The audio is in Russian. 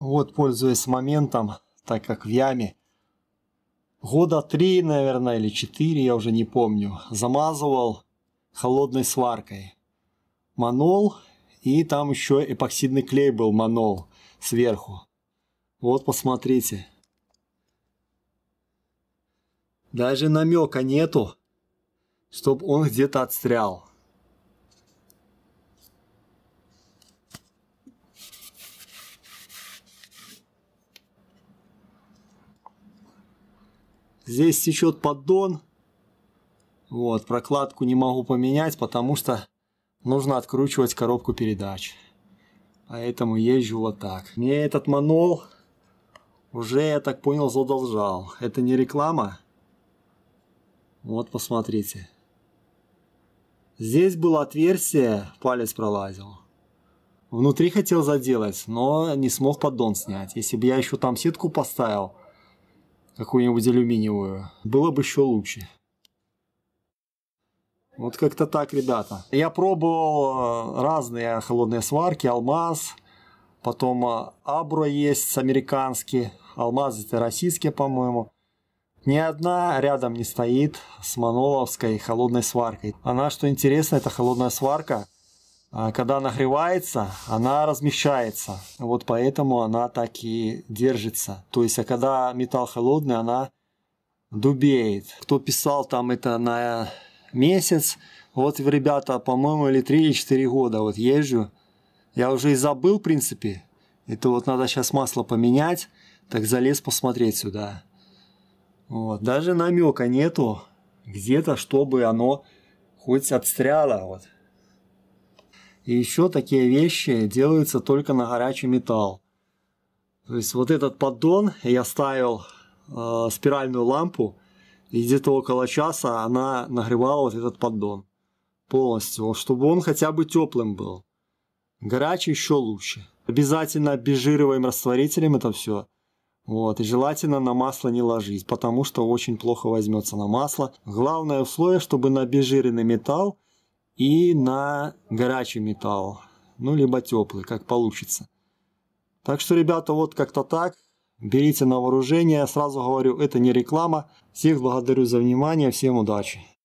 Вот, пользуясь моментом, так как в яме, года три, наверное, или четыре, я уже не помню, замазывал холодной сваркой манол, и там еще эпоксидный клей был манол сверху. Вот, посмотрите. Даже намека нету, чтобы он где-то отстрял. Здесь течет поддон. Вот, прокладку не могу поменять, потому что нужно откручивать коробку передач. Поэтому езжу вот так. Мне этот манол уже, я так понял, задолжал. Это не реклама? Вот, посмотрите. Здесь было отверстие, палец пролазил. Внутри хотел заделать, но не смог поддон снять. Если бы я еще там сетку поставил, какую-нибудь алюминиевую. Было бы еще лучше. Вот как-то так, ребята. Я пробовал э, разные холодные сварки, алмаз, потом э, абро есть американский, алмаз это российский, по-моему. Ни одна рядом не стоит с Маноловской холодной сваркой. Она, что интересно, это холодная сварка – а, когда нагревается, она размещается. Вот поэтому она так и держится. То есть, а когда металл холодный, она дубеет. Кто писал там это на месяц, вот, ребята, по-моему, или 3 или 4 года вот езжу. Я уже и забыл, в принципе. Это вот надо сейчас масло поменять. Так залез посмотреть сюда. Вот. Даже намека нету где-то, чтобы оно хоть отстряло, Вот. И еще такие вещи делаются только на горячий металл. То есть вот этот поддон я ставил э, спиральную лампу, и где-то около часа она нагревала вот этот поддон полностью, чтобы он хотя бы теплым был. Горячий еще лучше. Обязательно обезжириваем растворителем это все. Вот, и желательно на масло не ложить, потому что очень плохо возьмется на масло. Главное условие, чтобы на обезжиренный металл и на горячий металл, ну, либо теплый, как получится. Так что, ребята, вот как-то так. Берите на вооружение. Сразу говорю, это не реклама. Всех благодарю за внимание. Всем удачи.